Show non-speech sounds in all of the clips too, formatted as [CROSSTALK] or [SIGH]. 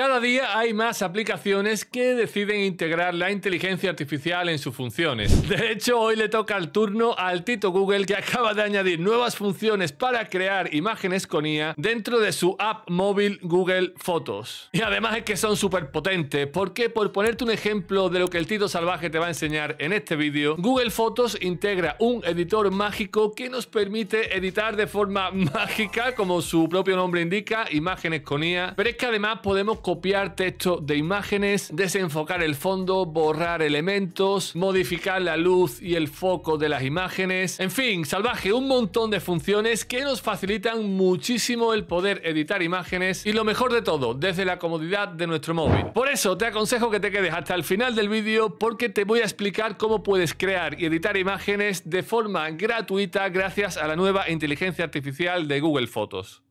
Cada día hay más aplicaciones que deciden integrar la inteligencia artificial en sus funciones. De hecho, hoy le toca el turno al Tito Google que acaba de añadir nuevas funciones para crear imágenes con IA dentro de su app móvil Google Fotos. Y además es que son súper potentes, porque por ponerte un ejemplo de lo que el Tito Salvaje te va a enseñar en este vídeo, Google Fotos integra un editor mágico que nos permite editar de forma [LAUGHS] mágica, como su propio nombre indica, imágenes con IA, pero es que además podemos copiar texto de imágenes, desenfocar el fondo, borrar elementos, modificar la luz y el foco de las imágenes. En fin, salvaje, un montón de funciones que nos facilitan muchísimo el poder editar imágenes y lo mejor de todo, desde la comodidad de nuestro móvil. Por eso te aconsejo que te quedes hasta el final del vídeo porque te voy a explicar cómo puedes crear y editar imágenes de forma gratuita gracias a la nueva inteligencia artificial de Google Fotos.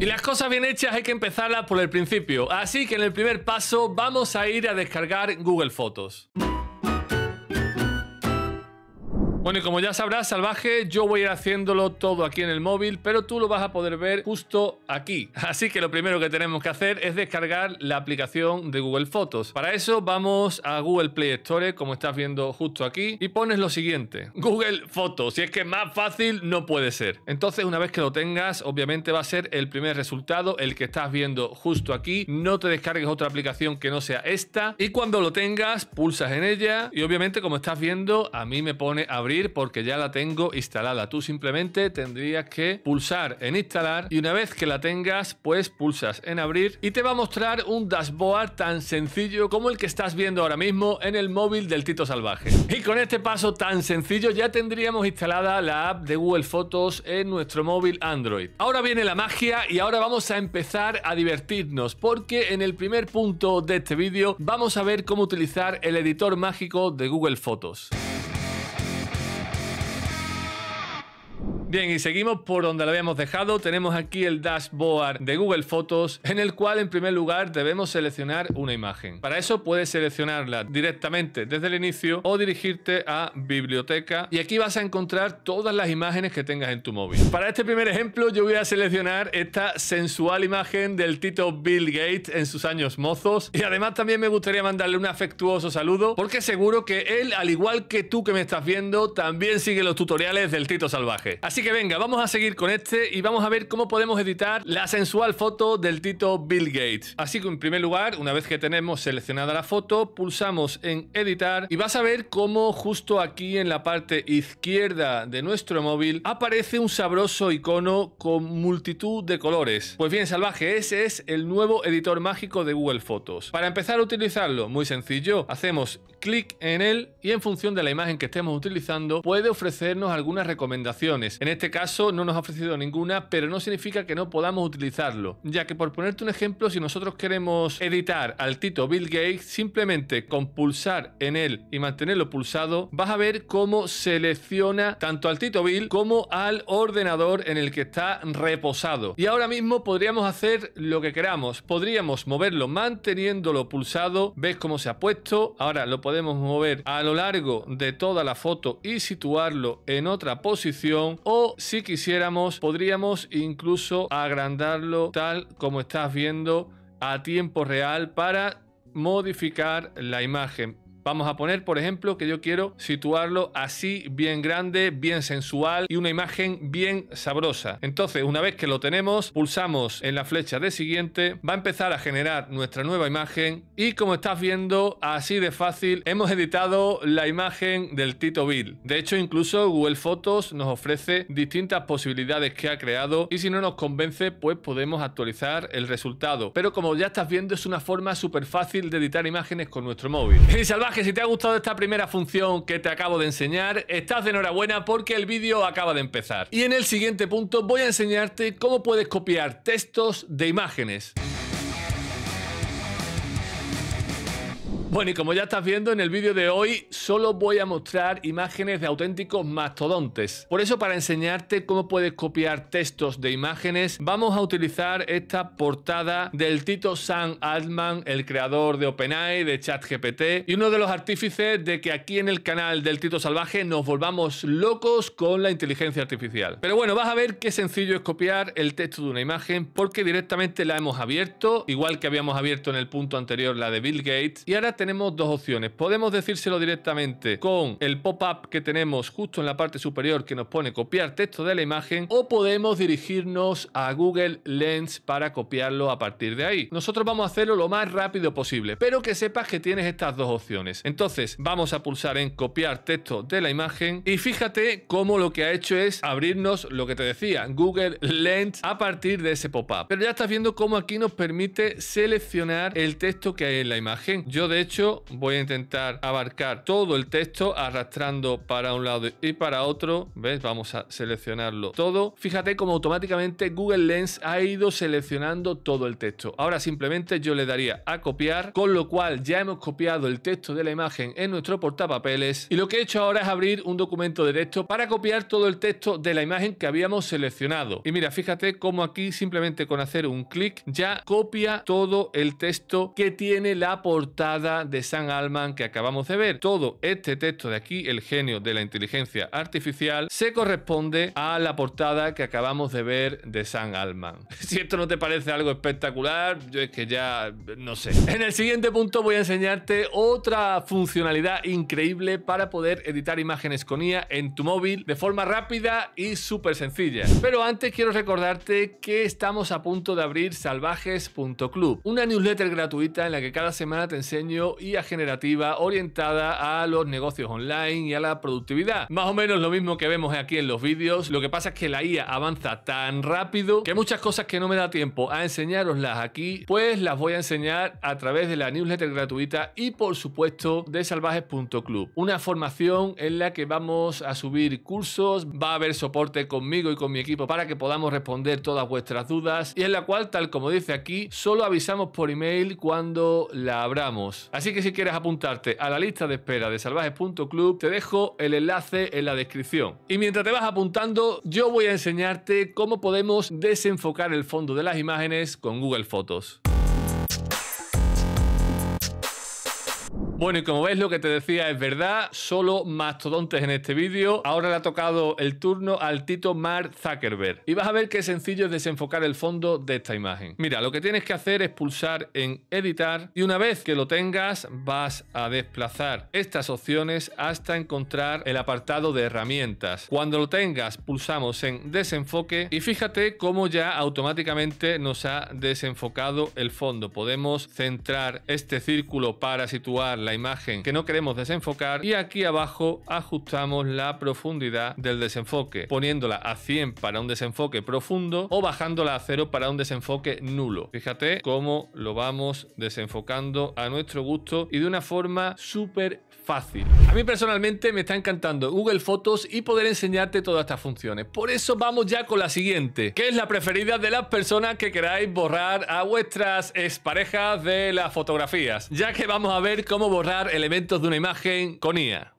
Y las cosas bien hechas hay que empezarlas por el principio, así que en el primer paso vamos a ir a descargar Google Fotos. Bueno, y como ya sabrás, salvaje, yo voy a ir haciéndolo todo aquí en el móvil, pero tú lo vas a poder ver justo aquí. [LAUGHS] Así que lo primero que tenemos que hacer es descargar la aplicación de Google Fotos. Para eso vamos a Google Play Store, como estás viendo justo aquí, y pones lo siguiente. [LAUGHS] Google Fotos, si es que más fácil no puede ser. Entonces, una vez que lo tengas, obviamente va a ser el primer resultado, el que estás viendo justo aquí. No te descargues otra aplicación que no sea esta. Y cuando lo tengas, pulsas en ella y obviamente, como estás viendo, a mí me pone abrir porque ya la tengo instalada. Tú simplemente tendrías que pulsar en instalar y una vez que la tengas, pues pulsas en abrir y te va a mostrar un dashboard tan sencillo como el que estás viendo ahora mismo en el móvil del Tito Salvaje. Y con este paso tan sencillo ya tendríamos instalada la app de Google Fotos en nuestro móvil Android. Ahora viene la magia y ahora vamos a empezar a divertirnos porque en el primer punto de este vídeo vamos a ver cómo utilizar el editor mágico de Google Fotos. Bien, y seguimos por donde lo habíamos dejado. Tenemos aquí el dashboard de Google Fotos, en el cual en primer lugar debemos seleccionar una imagen. Para eso puedes seleccionarla directamente desde el inicio o dirigirte a biblioteca y aquí vas a encontrar todas las imágenes que tengas en tu móvil. Para este primer ejemplo yo voy a seleccionar esta sensual imagen del tito Bill Gates en sus años mozos y además también me gustaría mandarle un afectuoso saludo porque seguro que él, al igual que tú que me estás viendo, también sigue los tutoriales del tito salvaje que venga, vamos a seguir con este y vamos a ver cómo podemos editar la sensual foto del Tito Bill Gates. Así que en primer lugar, una vez que tenemos seleccionada la foto, pulsamos en editar y vas a ver cómo justo aquí en la parte izquierda de nuestro móvil aparece un sabroso icono con multitud de colores. Pues bien, salvaje, ese es el nuevo editor mágico de Google Fotos. Para empezar a utilizarlo, muy sencillo, hacemos clic en él y en función de la imagen que estemos utilizando puede ofrecernos algunas recomendaciones. En este caso no nos ha ofrecido ninguna, pero no significa que no podamos utilizarlo, ya que por ponerte un ejemplo, si nosotros queremos editar al Tito Bill Gates, simplemente con pulsar en él y mantenerlo pulsado, vas a ver cómo selecciona tanto al Tito Bill como al ordenador en el que está reposado. Y ahora mismo podríamos hacer lo que queramos, podríamos moverlo manteniéndolo pulsado, ves cómo se ha puesto, ahora lo podemos podemos mover a lo largo de toda la foto y situarlo en otra posición o si quisiéramos podríamos incluso agrandarlo tal como estás viendo a tiempo real para modificar la imagen Vamos a poner, por ejemplo, que yo quiero situarlo así, bien grande, bien sensual y una imagen bien sabrosa. Entonces, una vez que lo tenemos, pulsamos en la flecha de siguiente, va a empezar a generar nuestra nueva imagen y como estás viendo, así de fácil, hemos editado la imagen del Tito Bill. De hecho, incluso Google Fotos nos ofrece distintas posibilidades que ha creado y si no nos convence, pues podemos actualizar el resultado. Pero como ya estás viendo, es una forma súper fácil de editar imágenes con nuestro móvil. ¡Y [LAUGHS] salvaje! si te ha gustado esta primera función que te acabo de enseñar, estás de enhorabuena porque el vídeo acaba de empezar. Y en el siguiente punto voy a enseñarte cómo puedes copiar textos de imágenes. Bueno, y como ya estás viendo, en el vídeo de hoy solo voy a mostrar imágenes de auténticos mastodontes. Por eso, para enseñarte cómo puedes copiar textos de imágenes, vamos a utilizar esta portada del Tito Sam Altman, el creador de OpenAI, de ChatGPT, y uno de los artífices de que aquí en el canal del Tito Salvaje nos volvamos locos con la inteligencia artificial. Pero bueno, vas a ver qué sencillo es copiar el texto de una imagen, porque directamente la hemos abierto, igual que habíamos abierto en el punto anterior la de Bill Gates, y ahora tenemos dos opciones. Podemos decírselo directamente con el pop-up que tenemos justo en la parte superior que nos pone copiar texto de la imagen o podemos dirigirnos a Google Lens para copiarlo a partir de ahí. Nosotros vamos a hacerlo lo más rápido posible, pero que sepas que tienes estas dos opciones. Entonces vamos a pulsar en copiar texto de la imagen y fíjate cómo lo que ha hecho es abrirnos lo que te decía, Google Lens a partir de ese pop-up. Pero ya estás viendo cómo aquí nos permite seleccionar el texto que hay en la imagen. Yo de hecho voy a intentar abarcar todo el texto arrastrando para un lado y para otro. ¿Ves? Vamos a seleccionarlo todo. Fíjate cómo automáticamente Google Lens ha ido seleccionando todo el texto. Ahora simplemente yo le daría a copiar, con lo cual ya hemos copiado el texto de la imagen en nuestro portapapeles. Y lo que he hecho ahora es abrir un documento de texto para copiar todo el texto de la imagen que habíamos seleccionado. Y mira, fíjate cómo aquí simplemente con hacer un clic ya copia todo el texto que tiene la portada de San Alman que acabamos de ver. Todo este texto de aquí, El genio de la inteligencia artificial, se corresponde a la portada que acabamos de ver de San Alman. [LAUGHS] Si esto no te parece algo espectacular, yo es que ya no sé. En el siguiente punto voy a enseñarte otra funcionalidad increíble para poder editar imágenes con IA en tu móvil de forma rápida y súper sencilla. Pero antes quiero recordarte que estamos a punto de abrir salvajes.club, una newsletter gratuita en la que cada semana te enseño IA generativa orientada a los negocios online y a la productividad. Más o menos lo mismo que vemos aquí en los vídeos, lo que pasa es que la IA avanza tan rápido que muchas cosas que no me da tiempo a enseñaroslas aquí, pues las voy a enseñar a través de la newsletter gratuita y por supuesto de salvajes.club. Una formación en la que vamos a subir cursos, va a haber soporte conmigo y con mi equipo para que podamos responder todas vuestras dudas y en la cual, tal como dice aquí, solo avisamos por email cuando la abramos. Así que si quieres apuntarte a la lista de espera de salvajes.club, te dejo el enlace en la descripción. Y mientras te vas apuntando, yo voy a enseñarte cómo podemos desenfocar el fondo de las imágenes con Google Fotos. Bueno, y como ves, lo que te decía es verdad, solo mastodontes en este vídeo. Ahora le ha tocado el turno al Tito Mark Zuckerberg. Y vas a ver qué sencillo es desenfocar el fondo de esta imagen. Mira, lo que tienes que hacer es pulsar en editar y una vez que lo tengas vas a desplazar estas opciones hasta encontrar el apartado de herramientas. Cuando lo tengas pulsamos en desenfoque y fíjate cómo ya automáticamente nos ha desenfocado el fondo. Podemos centrar este círculo para situar imagen que no queremos desenfocar y aquí abajo ajustamos la profundidad del desenfoque, poniéndola a 100 para un desenfoque profundo o bajándola a 0 para un desenfoque nulo. Fíjate cómo lo vamos desenfocando a nuestro gusto y de una forma súper a mí personalmente me está encantando Google Fotos y poder enseñarte todas estas funciones. Por eso vamos ya con la siguiente, que es la preferida de las personas que queráis borrar a vuestras parejas de las fotografías, ya que vamos a ver cómo borrar elementos de una imagen con IA.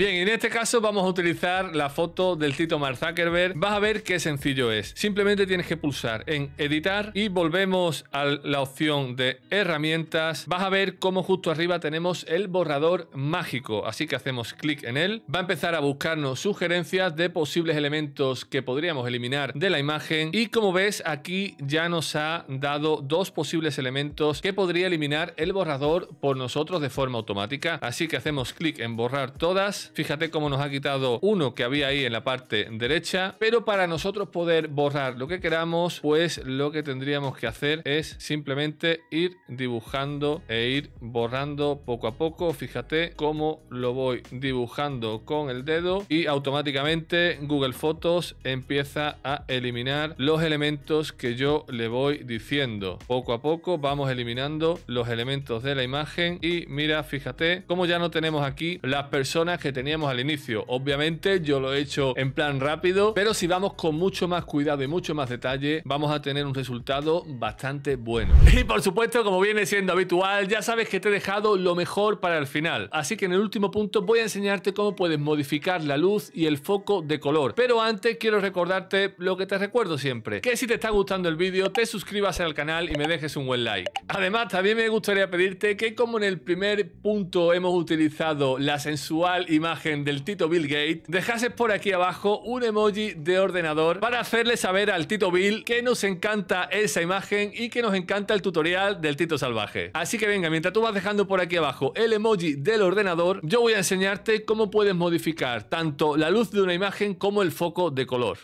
Bien, en este caso vamos a utilizar la foto del Tito Mark Zuckerberg. Vas a ver qué sencillo es. Simplemente tienes que pulsar en editar y volvemos a la opción de herramientas. Vas a ver cómo justo arriba tenemos el borrador mágico. Así que hacemos clic en él. Va a empezar a buscarnos sugerencias de posibles elementos que podríamos eliminar de la imagen. Y como ves, aquí ya nos ha dado dos posibles elementos que podría eliminar el borrador por nosotros de forma automática. Así que hacemos clic en borrar todas Fíjate cómo nos ha quitado uno que había ahí en la parte derecha. Pero para nosotros poder borrar lo que queramos, pues lo que tendríamos que hacer es simplemente ir dibujando e ir borrando poco a poco. Fíjate cómo lo voy dibujando con el dedo y automáticamente Google Fotos empieza a eliminar los elementos que yo le voy diciendo. Poco a poco vamos eliminando los elementos de la imagen y mira, fíjate cómo ya no tenemos aquí las personas que teníamos al inicio. Obviamente yo lo he hecho en plan rápido, pero si vamos con mucho más cuidado y mucho más detalle, vamos a tener un resultado bastante bueno. [LAUGHS] Y por supuesto, como viene siendo habitual, ya sabes que te he dejado lo mejor para el final. Así que en el último punto voy a enseñarte cómo puedes modificar la luz y el foco de color. Pero antes quiero recordarte lo que te recuerdo siempre, que si te está gustando el vídeo, te suscribas al canal y me dejes un buen like. Además, también me gustaría pedirte que como en el primer punto hemos utilizado la sensual y imagen del Tito Bill Gate, dejases por aquí abajo un emoji de ordenador para hacerle saber al Tito Bill que nos encanta esa imagen y que nos encanta el tutorial del Tito Salvaje. Así que venga, mientras tú vas dejando por aquí abajo el emoji del ordenador, yo voy a enseñarte cómo puedes modificar tanto la luz de una imagen como el foco de color.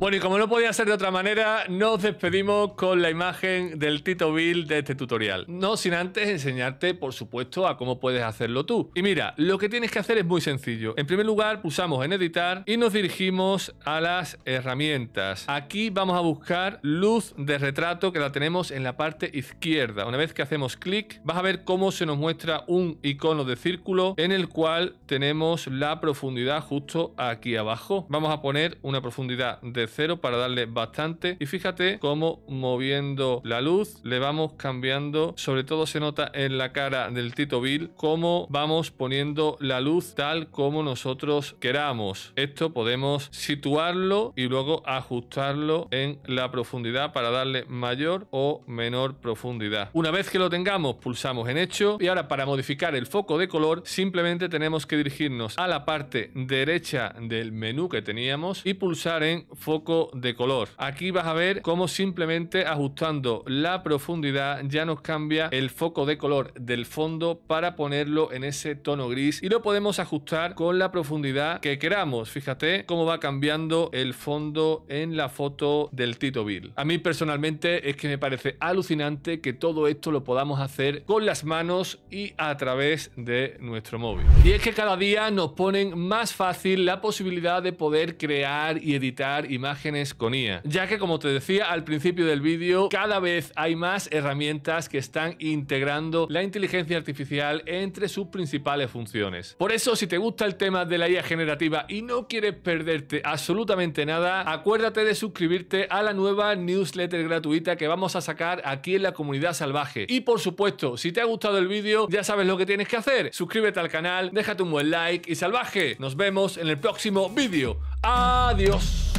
Bueno, y como no podía ser de otra manera, nos despedimos con la imagen del Tito Bill de este tutorial. No sin antes enseñarte, por supuesto, a cómo puedes hacerlo tú. Y mira, lo que tienes que hacer es muy sencillo. En primer lugar, pulsamos en editar y nos dirigimos a las herramientas. Aquí vamos a buscar luz de retrato que la tenemos en la parte izquierda. Una vez que hacemos clic, vas a ver cómo se nos muestra un icono de círculo en el cual tenemos la profundidad justo aquí abajo. Vamos a poner una profundidad de cero para darle bastante y fíjate cómo moviendo la luz le vamos cambiando sobre todo se nota en la cara del Tito Bill cómo vamos poniendo la luz tal como nosotros queramos esto podemos situarlo y luego ajustarlo en la profundidad para darle mayor o menor profundidad una vez que lo tengamos pulsamos en hecho y ahora para modificar el foco de color simplemente tenemos que dirigirnos a la parte derecha del menú que teníamos y pulsar en foco de color. Aquí vas a ver cómo simplemente ajustando la profundidad ya nos cambia el foco de color del fondo para ponerlo en ese tono gris y lo podemos ajustar con la profundidad que queramos. Fíjate cómo va cambiando el fondo en la foto del Tito Bill. A mí personalmente es que me parece alucinante que todo esto lo podamos hacer con las manos y a través de nuestro móvil. Y es que cada día nos ponen más fácil la posibilidad de poder crear y editar más imágenes con IA, ya que como te decía al principio del vídeo, cada vez hay más herramientas que están integrando la inteligencia artificial entre sus principales funciones. Por eso, si te gusta el tema de la IA generativa y no quieres perderte absolutamente nada, acuérdate de suscribirte a la nueva newsletter gratuita que vamos a sacar aquí en la comunidad salvaje. Y por supuesto, si te ha gustado el vídeo, ya sabes lo que tienes que hacer. Suscríbete al canal, déjate un buen like y salvaje. Nos vemos en el próximo vídeo. Adiós.